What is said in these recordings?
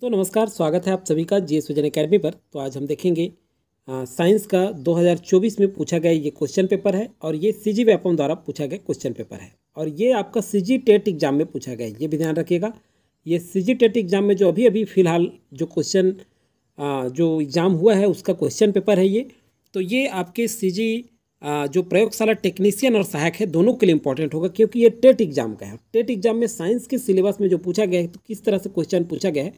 तो नमस्कार स्वागत है आप सभी का जे विजन अकेडमी पर तो आज हम देखेंगे साइंस का 2024 में पूछा गया ये क्वेश्चन पेपर है और ये सी जी व्यापम द्वारा पूछा गया क्वेश्चन पेपर है और ये आपका सी जी टेट एग्जाम में पूछा गया ये भी ध्यान रखिएगा ये सी जी टेट एग्जाम में जो अभी अभी फिलहाल जो क्वेश्चन जो एग्ज़ाम हुआ है उसका क्वेश्चन पेपर है ये तो ये आपके सी जी जो प्रयोगशाला टेक्नीशियन और सहायक है दोनों के लिए इंपॉर्टेंट होगा क्योंकि ये टेट एग्जाम का है टेट एग्जाम में साइंस के सिलेबस में जो पूछा गया है तो किस तरह से क्वेश्चन पूछा गया है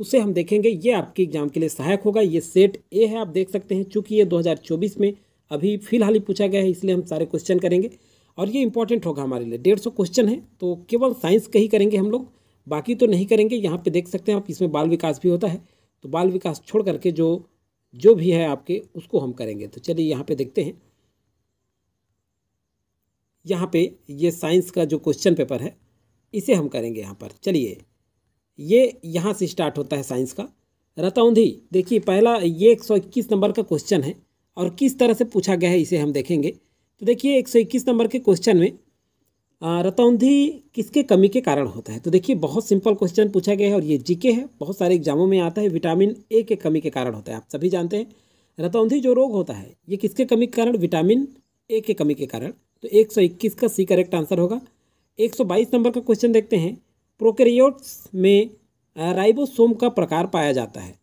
उसे हम देखेंगे ये आपके एग्जाम के लिए सहायक होगा ये सेट ए है आप देख सकते हैं चूँकि ये 2024 में अभी फिलहाल ही पूछा गया है इसलिए हम सारे क्वेश्चन करेंगे और ये इंपॉर्टेंट होगा हमारे लिए डेढ़ सौ क्वेश्चन है तो केवल साइंस का ही करेंगे हम लोग बाकी तो नहीं करेंगे यहाँ पे देख सकते हैं आप इसमें बाल विकास भी होता है तो बाल विकास छोड़ करके जो जो भी है आपके उसको हम करेंगे तो चलिए यहाँ पर देखते हैं यहाँ पर ये साइंस का जो क्वेश्चन पेपर है इसे हम करेंगे यहाँ पर चलिए ये यहाँ से स्टार्ट होता है साइंस का रतौंधी देखिए पहला ये एक सौ इक्कीस नंबर का क्वेश्चन है और किस तरह से पूछा गया है इसे हम देखेंगे तो देखिए एक सौ इक्कीस नंबर के क्वेश्चन में रतौंधी किसके कमी के कारण होता है तो देखिए बहुत सिंपल क्वेश्चन पूछा गया है और ये जीके है बहुत सारे एग्जामों में आता है विटामिन ए के कमी के कारण होता है आप सभी जानते हैं रतौंधी जो रोग होता है ये किसके कमी के कारण विटामिन ए के कमी के कारण तो 121 का सी करेक्ट आंसर होगा 122 नंबर का क्वेश्चन देखते हैं प्रोकैरियोट्स में राइबोसोम का प्रकार पाया जाता है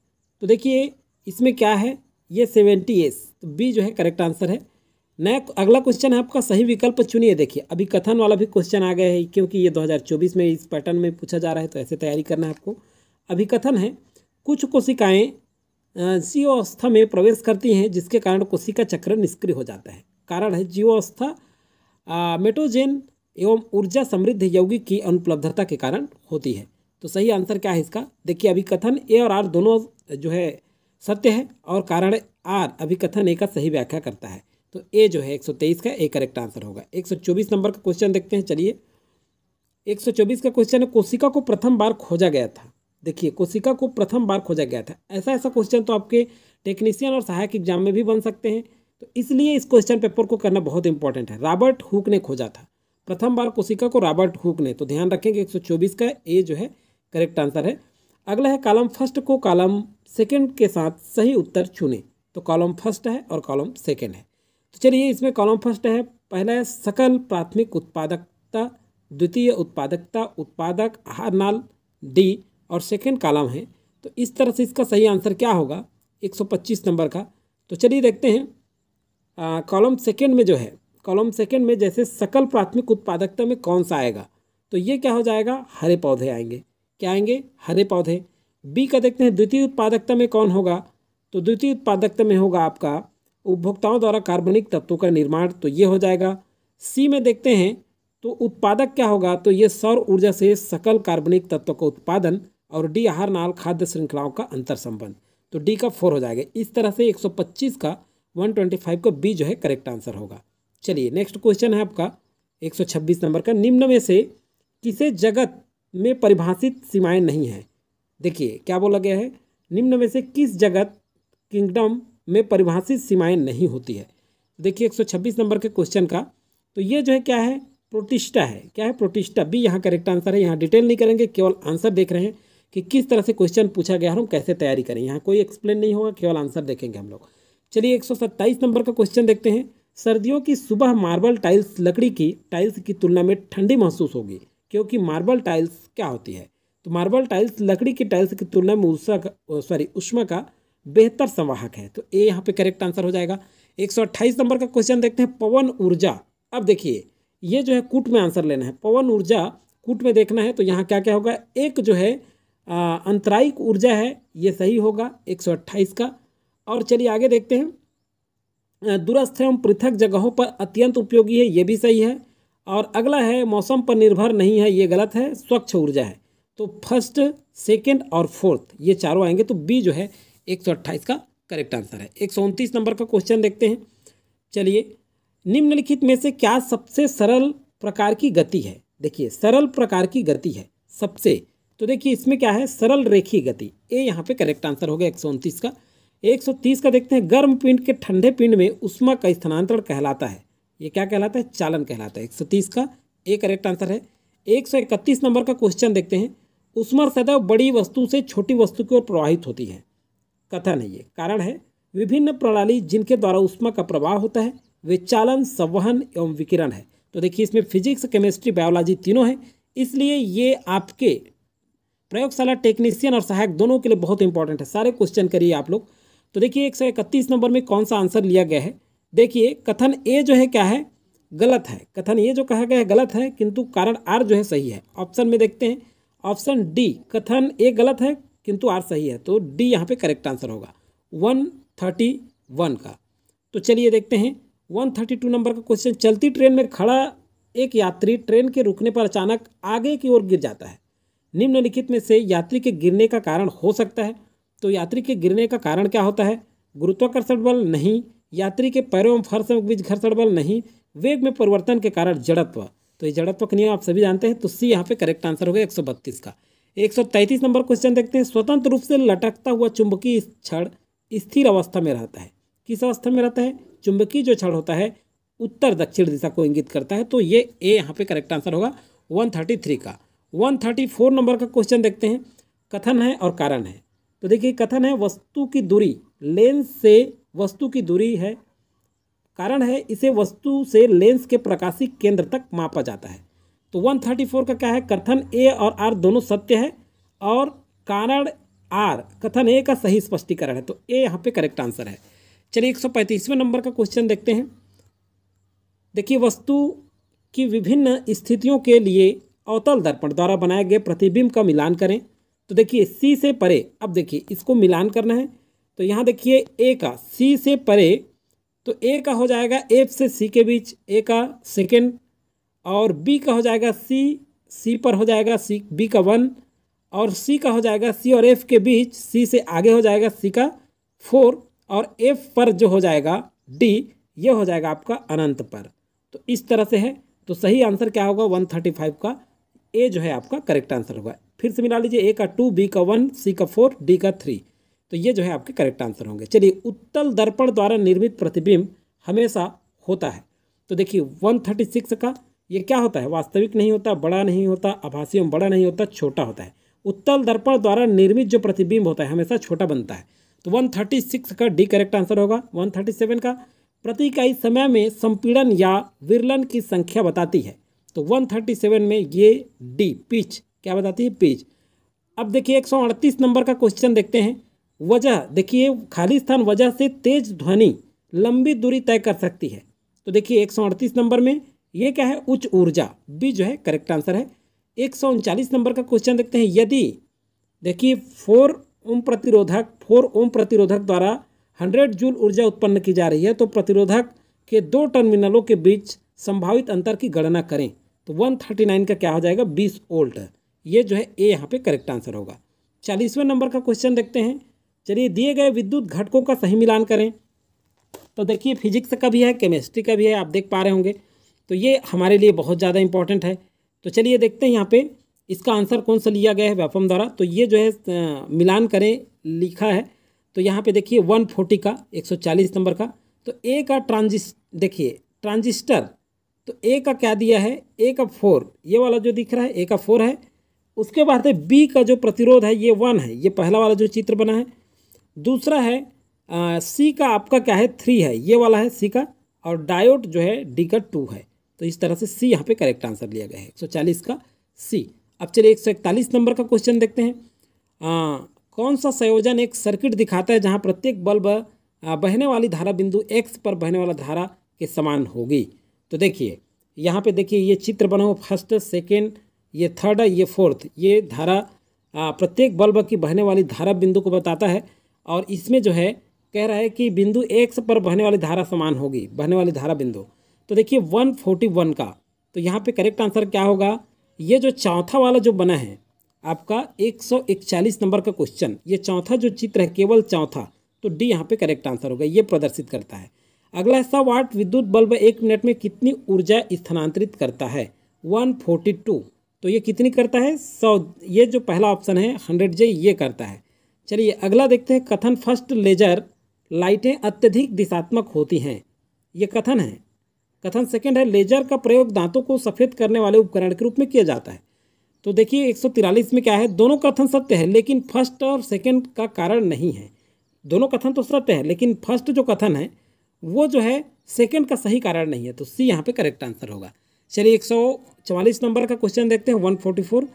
तो देखिए इसमें क्या है ये सेवेंटी एस तो बी जो है करेक्ट आंसर है नया अगला क्वेश्चन है आपका सही विकल्प चुनिए देखिए अभी कथन वाला भी क्वेश्चन आ गया है क्योंकि ये 2024 में इस पैटर्न में पूछा जा रहा है तो ऐसे तैयारी करना है आपको अभी कथन है कुछ कोशिकाएं जीवावस्था में प्रवेश करती हैं जिसके कारण कोशिका चक्र निष्क्रिय हो जाता है कारण है जीवावस्था मेटोजेन एवं ऊर्जा समृद्ध यौगिक की अनुपलब्धता के कारण होती है तो सही आंसर क्या है इसका देखिए अभी कथन ए और आर दोनों जो है सत्य है और कारण आर अभी कथन ए का सही व्याख्या करता है तो ए जो है 123 का ए करेक्ट आंसर होगा 124 नंबर का क्वेश्चन देखते हैं चलिए 124 का क्वेश्चन है कोशिका को प्रथम बार खोजा गया था देखिए कोशिका को प्रथम बार खोजा गया था ऐसा ऐसा क्वेश्चन तो आपके टेक्नीशियन और सहायक एग्जाम में भी बन सकते हैं तो इसलिए इस क्वेश्चन पेपर को करना बहुत इंपॉर्टेंट है रॉबर्ट हुक ने खोजा था प्रथम बार कोशिका को रॉबर्ट हुक ने तो ध्यान रखेंगे 124 का ए जो है करेक्ट आंसर है अगला है कॉलम फर्स्ट को कॉलम सेकंड के साथ सही उत्तर चुने तो कॉलम फर्स्ट है और कॉलम सेकंड है तो चलिए इसमें कॉलम फर्स्ट है पहला है सकल प्राथमिक उत्पादकता द्वितीय उत्पादकता उत्पादक आहार नाल डी और सेकेंड कॉलम है तो इस तरह से इसका सही आंसर क्या होगा पच्चीस नंबर का तो चलिए देखते हैं कॉलम सेकेंड में जो है कॉलम सेकेंड में जैसे सकल प्राथमिक उत्पादकता में कौन सा आएगा तो ये क्या हो जाएगा हरे पौधे आएंगे क्या आएंगे हरे पौधे बी का देखते हैं द्वितीय उत्पादकता में कौन होगा तो द्वितीय उत्पादकता में होगा आपका उपभोक्ताओं द्वारा कार्बनिक तत्वों का निर्माण तो ये हो जाएगा सी में देखते हैं तो उत्पादक क्या होगा तो ये सौर ऊर्जा से सकल कार्बनिक तत्व का उत्पादन और डी आहार नाल खाद्य श्रृंखलाओं का अंतर संबंध तो डी का फोर हो जाएगा इस तरह से 125 का 125 का बी जो है करेक्ट आंसर होगा चलिए नेक्स्ट क्वेश्चन है आपका 126 नंबर का निम्न में से किसे जगत में परिभाषित सीमाएं नहीं हैं देखिए क्या बोला गया है निम्न में से किस जगत किंगडम में परिभाषित सीमाएं नहीं होती है देखिए 126 नंबर के क्वेश्चन का तो ये जो है क्या है प्रोटिष्ठा है क्या है प्रोटिष्ठा भी यहाँ करेक्ट आंसर है यहाँ डिटेल नहीं करेंगे केवल आंसर देख रहे हैं कि किस तरह से क्वेश्चन पूछा गया है हम कैसे तैयारी करें यहाँ कोई एक्सप्लेन नहीं होगा केवल आंसर देखेंगे हम लोग चलिए एक नंबर का क्वेश्चन देखते हैं सर्दियों की सुबह मार्बल टाइल्स लकड़ी की टाइल्स की तुलना में ठंडी महसूस होगी क्योंकि मार्बल टाइल्स क्या होती है तो मार्बल टाइल्स लकड़ी की टाइल्स की तुलना में ऊषा का सॉरी उष्मा का बेहतर संवाहक है तो ए यहाँ पे करेक्ट आंसर हो जाएगा अट्ठाईस नंबर का क्वेश्चन देखते हैं पवन ऊर्जा अब देखिए ये जो है कूट में आंसर लेना है पवन ऊर्जा कूट में देखना है तो यहाँ क्या क्या होगा एक जो है अंतरायिक ऊर्जा है ये सही होगा एक का और चलिए आगे देखते हैं दूरस्थ एवं पृथक जगहों पर अत्यंत उपयोगी है ये भी सही है और अगला है मौसम पर निर्भर नहीं है ये गलत है स्वच्छ ऊर्जा है तो फर्स्ट सेकेंड और फोर्थ ये चारों आएंगे तो बी जो है एक सौ अट्ठाईस का करेक्ट आंसर है एक सौ उनतीस नंबर का क्वेश्चन देखते हैं चलिए निम्नलिखित में से क्या सबसे सरल प्रकार की गति है देखिए सरल प्रकार की गति है सबसे तो देखिए इसमें क्या है सरल रेखीय गति ए यहाँ पे करेक्ट आंसर हो गया एक का 130 का देखते हैं गर्म पिंड के ठंडे पिंड में उष्मा का स्थानांतरण कहलाता है ये क्या कहलाता है चालन कहलाता है 130 का एक करेक्ट आंसर है 131 नंबर का क्वेश्चन देखते हैं उष्मा सदैव बड़ी वस्तु से छोटी वस्तु की ओर प्रवाहित होती है कथन है ये कारण है विभिन्न प्रणाली जिनके द्वारा उष्मा का प्रवाह होता है वे चालन संवहन एवं विकिरण है तो देखिए इसमें फिजिक्स केमिस्ट्री बायोलॉजी तीनों हैं इसलिए ये आपके प्रयोगशाला टेक्नीशियन और सहायक दोनों के लिए बहुत इंपॉर्टेंट है सारे क्वेश्चन करिए आप लोग तो देखिए एक सौ इकतीस नंबर में कौन सा आंसर लिया गया है देखिए कथन ए जो है क्या है गलत है कथन ये जो कहा गया है गलत है किंतु कारण आर जो है सही है ऑप्शन में देखते हैं ऑप्शन डी कथन ए गलत है किंतु आर सही है तो डी यहाँ पे करेक्ट आंसर होगा वन थर्टी वन का तो चलिए देखते हैं वन थर्टी टू नंबर का क्वेश्चन चलती ट्रेन में खड़ा एक यात्री ट्रेन के रुकने पर अचानक आगे की ओर गिर जाता है निम्नलिखित में से यात्री के गिरने का कारण हो सकता है तो यात्री के गिरने का कारण क्या होता है गुरुत्वाकर्षण बल नहीं यात्री के पैरों एवं फर्श के बीच घर्षण बल नहीं वेग में परिवर्तन के कारण जड़त्व तो ये जड़त्व का नियम आप सभी जानते हैं तो सी यहाँ पे करेक्ट आंसर होगा एक का एक नंबर क्वेश्चन देखते हैं स्वतंत्र रूप से लटकता हुआ चुंबकीय क्षण स्थिर अवस्था में रहता है किस अवस्था में रहता है चुंबकीय जो क्षण होता है उत्तर दक्षिण दिशा को इंगित करता है तो ये ए यहाँ पे करेक्ट आंसर होगा 133 का 134 नंबर का क्वेश्चन देखते हैं कथन है और कारण है तो देखिए कथन है वस्तु की दूरी लेंस से वस्तु की दूरी है कारण है इसे वस्तु से लेंस के प्रकाशी केंद्र तक मापा जाता है तो 134 का क्या है कथन ए और आर दोनों सत्य है और कारण आर कथन ए का सही स्पष्टीकरण है तो ए यहाँ पे करेक्ट आंसर है चलिए एक सौ पैंतीसवें नंबर का क्वेश्चन देखते हैं देखिए वस्तु की विभिन्न स्थितियों के लिए अवतल दर्पण द्वारा बनाए गए प्रतिबिंब का मिलान करें तो देखिए सी से परे अब देखिए इसको मिलान करना है तो यहाँ देखिए ए का सी से परे तो ए का हो जाएगा एफ से सी के बीच ए का सेकेंड और बी का हो जाएगा सी सी पर हो जाएगा सी बी का वन और सी का हो जाएगा सी और एफ के बीच सी से आगे हो जाएगा सी का फोर और एफ पर जो हो जाएगा डी ये हो जाएगा आपका अनंत पर तो इस तरह से है तो सही आंसर क्या होगा वन थर्टी फाइव का ए जो है आपका करेक्ट आंसर होगा फिर से मिला लीजिए ए का टू बी का वन सी का फोर डी का थ्री तो ये जो है आपके करेक्ट आंसर होंगे चलिए उत्तल दर्पण द्वारा निर्मित प्रतिबिंब हमेशा होता है तो देखिए वन थर्टी सिक्स का ये क्या होता है वास्तविक नहीं होता बड़ा नहीं होता आभासी में बड़ा नहीं होता छोटा होता है उत्तल दर्पण द्वारा निर्मित जो प्रतिबिंब होता है हमेशा छोटा बनता है तो वन थर्टी सिक्स का डी करेक्ट आंसर होगा वन थर्टी सेवन का प्रति इकाई समय में संपीड़न या विरलन की संख्या बताती है तो वन थर्टी सेवन में ये डी पिच क्या बताती है पेज अब देखिए एक नंबर का क्वेश्चन देखते हैं वजह देखिए खाली स्थान वजह से तेज ध्वनि लंबी दूरी तय कर सकती है तो देखिए एक नंबर में ये क्या है उच्च ऊर्जा बी जो है करेक्ट आंसर है एक नंबर का क्वेश्चन देखते हैं यदि देखिए फोर ओम प्रतिरोधक फोर ओम प्रतिरोधक द्वारा हंड्रेड जूल ऊर्जा उत्पन्न की जा रही है तो प्रतिरोधक के दो टर्मिनलों के बीच संभावित अंतर की गणना करें तो 139 का क्या हो जाएगा 20 वोल्ट ये जो है ए यहाँ पे करेक्ट आंसर होगा चालीसवें नंबर का क्वेश्चन देखते हैं चलिए दिए गए विद्युत घटकों का सही मिलान करें तो देखिए फिजिक्स का भी है केमिस्ट्री का भी है आप देख पा रहे होंगे तो ये हमारे लिए बहुत ज़्यादा इंपॉर्टेंट है तो चलिए देखते हैं यहाँ पर इसका आंसर कौन सा लिया गया है वेपम द्वारा तो ये जो है मिलान करें लिखा है तो यहाँ पर देखिए वन का एक नंबर का तो ए का ट्रांजिस देखिए ट्रांजिस्टर तो ए का क्या दिया है ए का फोर ये वाला जो दिख रहा है ए का फोर है उसके बाद है बी का जो प्रतिरोध है ये वन है ये पहला वाला जो चित्र बना है दूसरा है आ, सी का आपका क्या है थ्री है ये वाला है सी का और डायोड जो है डी का टू है तो इस तरह से सी यहाँ पे करेक्ट आंसर लिया गया है एक सौ चालीस का सी अब चलिए एक सौ इकतालीस नंबर का क्वेश्चन देखते हैं आ, कौन सा संयोजन एक सर्किट दिखाता है जहाँ प्रत्येक बल्ब बहने वाली धारा बिंदु एक्स पर बहने वाला धारा के समान होगी तो देखिए यहाँ पे देखिए ये चित्र बना हुआ फर्स्ट सेकेंड ये थर्ड है ये फोर्थ ये धारा प्रत्येक बल्ब की बहने वाली धारा बिंदु को बताता है और इसमें जो है कह रहा है कि बिंदु एक्स पर बहने वाली धारा समान होगी बहने वाली धारा बिंदु तो देखिए वन फोर्टी वन का तो यहाँ पे करेक्ट आंसर क्या होगा ये जो चौथा वाला जो बना है आपका एक सौ इकचालीस नंबर का क्वेश्चन ये चौथा जो चित्र है केवल चौथा तो डी यहाँ पे करेक्ट आंसर होगा ये प्रदर्शित करता है अगला है सौ विद्युत बल्ब एक मिनट में कितनी ऊर्जा स्थानांतरित करता है वन तो ये कितनी करता है सौ ये जो पहला ऑप्शन है हंड्रेड जे ये करता है चलिए अगला देखते हैं कथन फर्स्ट लेजर लाइटें अत्यधिक दिशात्मक होती हैं ये कथन है कथन सेकंड है लेजर का प्रयोग दांतों को सफ़ेद करने वाले उपकरण के रूप में किया जाता है तो देखिए एक में क्या है दोनों कथन सत्य है लेकिन फर्स्ट और सेकेंड का कारण नहीं है दोनों कथन तो सत्य है लेकिन फर्स्ट जो कथन है वो जो है सेकेंड का सही कारण नहीं है तो सी यहाँ पर करेक्ट आंसर होगा चलिए एक सौ चवालीस नंबर का क्वेश्चन देखते हैं वन फोर्टी फोर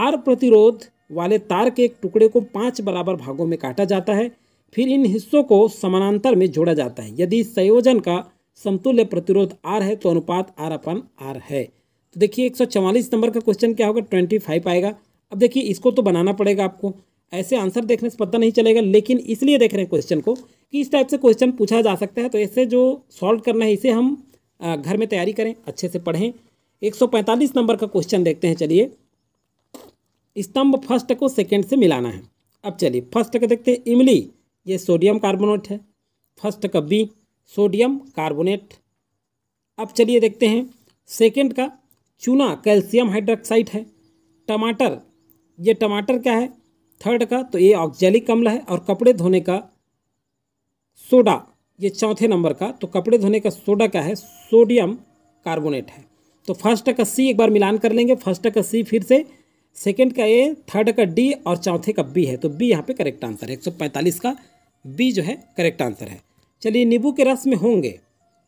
आर प्रतिरोध वाले तार के एक टुकड़े को पाँच बराबर भागों में काटा जाता है फिर इन हिस्सों को समानांतर में जोड़ा जाता है यदि संयोजन का समतुल्य प्रतिरोध आर है तो अनुपात आर अपन आर है तो देखिए एक सौ चवालीस नंबर का क्वेश्चन क्या होगा ट्वेंटी फाइव आएगा अब देखिए इसको तो बनाना पड़ेगा आपको ऐसे आंसर देखने से पता नहीं चलेगा लेकिन इसलिए देख रहे हैं क्वेश्चन को कि इस टाइप से क्वेश्चन पूछा जा सकता है तो ऐसे जो सॉल्व करना है इसे हम घर में तैयारी करें अच्छे से पढ़ें 145 नंबर का क्वेश्चन देखते हैं चलिए स्तंभ फर्स्ट को सेकेंड से मिलाना है अब चलिए फर्स्ट का देखते हैं इमली ये सोडियम कार्बोनेट है फर्स्ट का बी सोडियम कार्बोनेट अब चलिए देखते हैं सेकेंड का चूना कैल्शियम हाइड्रोक्साइड है टमाटर ये टमाटर क्या है थर्ड का तो ये ऑक्जेलिक अम्ल है और कपड़े धोने का सोडा ये चौथे नंबर का तो कपड़े धोने का सोडा का है सोडियम कार्बोनेट है तो फर्स्ट का सी एक बार मिलान कर लेंगे फर्स्ट का सी फिर से सेकेंड का ए थर्ड का डी और चौथे का बी है तो बी यहाँ पे करेक्ट आंसर है 145 का बी जो है करेक्ट आंसर है चलिए नींबू के रस में होंगे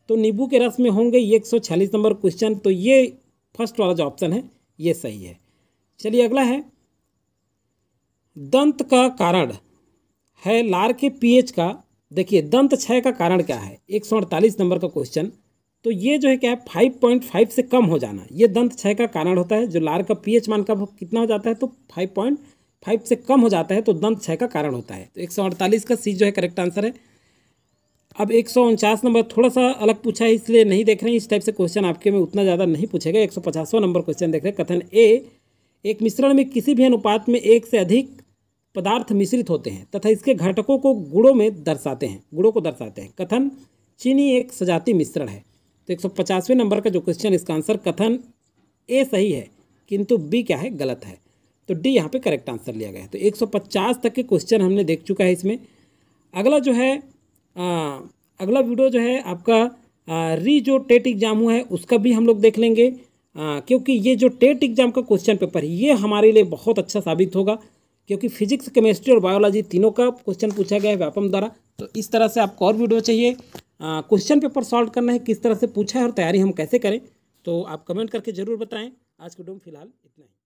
तो नींबू के रस में होंगे ये 146 नंबर क्वेश्चन तो ये फर्स्ट वाला जो ऑप्शन है ये सही है चलिए अगला है दंत का कारण है लार के पीएच का देखिए दंत क्षय का कारण क्या है एक सौ अड़तालीस नंबर का क्वेश्चन तो ये जो है क्या है फाइव पॉइंट फाइव से कम हो जाना ये दंत क्षय का कारण होता है जो लार का पीएच मान का कितना हो जाता है तो फाइव पॉइंट फाइव से कम हो जाता है तो दंत क्षय का कारण होता है तो एक सौ अड़तालीस का सी जो है करेक्ट आंसर है अब एक सौ उनचास नंबर थोड़ा सा अलग पूछा है इसलिए नहीं देख रहे हैं इस टाइप से क्वेश्चन आपके में उतना ज़्यादा नहीं पूछेगा एक सौ पचासवा नंबर क्वेश्चन देख रहे हैं कथन ए एक मिश्रण में किसी भी अनुपात में एक से अधिक पदार्थ मिश्रित होते हैं तथा इसके घटकों को गुड़ों में दर्शाते हैं गुड़ों को दर्शाते हैं कथन चीनी एक सजाती मिश्रण है तो एक सौ पचासवें नंबर का जो क्वेश्चन इसका आंसर कथन ए सही है किंतु बी क्या है गलत है तो डी यहाँ पे करेक्ट आंसर लिया गया है तो 150 तक के क्वेश्चन हमने देख चुका है इसमें अगला जो है आ, अगला वीडियो जो है आपका री जो टेट एग्ज़ाम हुआ है उसका भी हम लोग देख लेंगे आ, क्योंकि ये जो टेट एग्ज़ाम का क्वेश्चन पेपर है ये हमारे लिए बहुत अच्छा साबित होगा क्योंकि फिजिक्स केमिस्ट्री और बायोलॉजी तीनों का क्वेश्चन पूछा गया है व्यापम द्वारा तो इस तरह से आपको और वीडियो चाहिए क्वेश्चन पेपर सॉल्व करना है किस तरह से पूछा है और तैयारी हम कैसे करें तो आप कमेंट करके ज़रूर बताएं आज के वीडियो में फिलहाल इतना ही